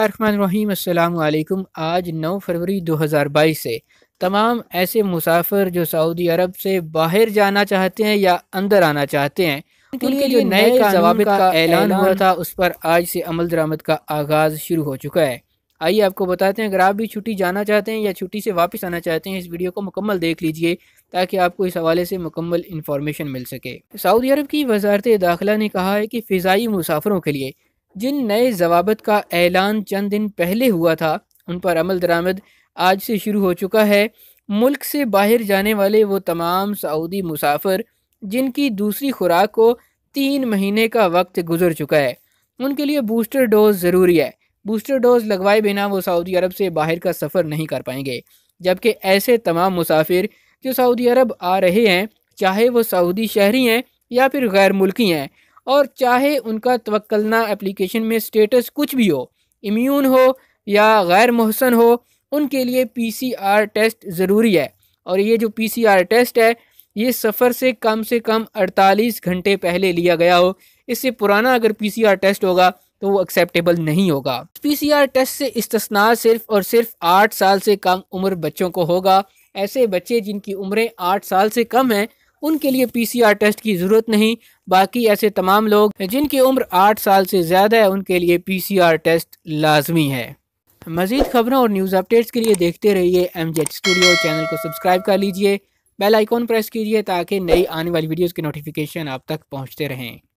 अल्लाम आज 9 फरवरी 2022 से तमाम ऐसे मुसाफिर जो सऊदी अरब से बाहर जाना चाहते हैं या अंदर आना चाहते हैं उनके लिए जो नए जवाब का ऐलान हुआ था उस पर आज से अमल दरामद का आगाज़ शुरू हो चुका है आइए आपको बताते हैं अगर आप भी छुट्टी जाना चाहते हैं या छुट्टी से वापस आना चाहते हैं इस वीडियो को मुकम्मल देख लीजिए ताकि आपको इस हवाले से मुकम्मल इन्फॉर्मेशन मिल सके सऊदी अरब की वजारत दाखिला ने कहा है कि फ़िज़ाई मुसाफरों के लिए जिन नए जवाबत का ऐलान चंद दिन पहले हुआ था उन पर अमल दरामद आज से शुरू हो चुका है मुल्क से बाहर जाने वाले वो तमाम सऊदी मुसाफिर जिनकी दूसरी खुराक को तीन महीने का वक्त गुजर चुका है उनके लिए बूस्टर डोज ज़रूरी है बूस्टर डोज लगवाए बिना वो सऊदी अरब से बाहर का सफ़र नहीं कर पाएंगे जबकि ऐसे तमाम मुसाफिर जो सऊदी अरब आ रहे हैं चाहे वो सऊदी शहरी हैं या फिर गैर मुल्की हैं और चाहे उनका तवक्लना एप्लीकेशन में स्टेटस कुछ भी हो इम्यून हो या गैर महसन हो उनके लिए पीसीआर टेस्ट ज़रूरी है और ये जो पीसीआर टेस्ट है ये सफ़र से कम से कम 48 घंटे पहले लिया गया हो इससे पुराना अगर पीसीआर टेस्ट होगा तो वो एक्सेप्टेबल नहीं होगा पीसीआर टेस्ट से इस्तना सिर्फ और सिर्फ आठ साल से कम उम्र बच्चों को होगा ऐसे बच्चे जिनकी उम्रें आठ साल से कम हैं उनके लिए पीसीआर टेस्ट की ज़रूरत नहीं बाकी ऐसे तमाम लोग जिनकी उम्र आठ साल से ज़्यादा है उनके लिए पीसीआर टेस्ट लाजमी है मजीद खबरों और न्यूज़ अपडेट्स के लिए देखते रहिए एम स्टूडियो चैनल को सब्सक्राइब कर लीजिए बेल आइकॉन प्रेस कीजिए ताकि नई आने वाली वीडियोज़ के नोटिफिकेशन आप तक पहुँचते रहें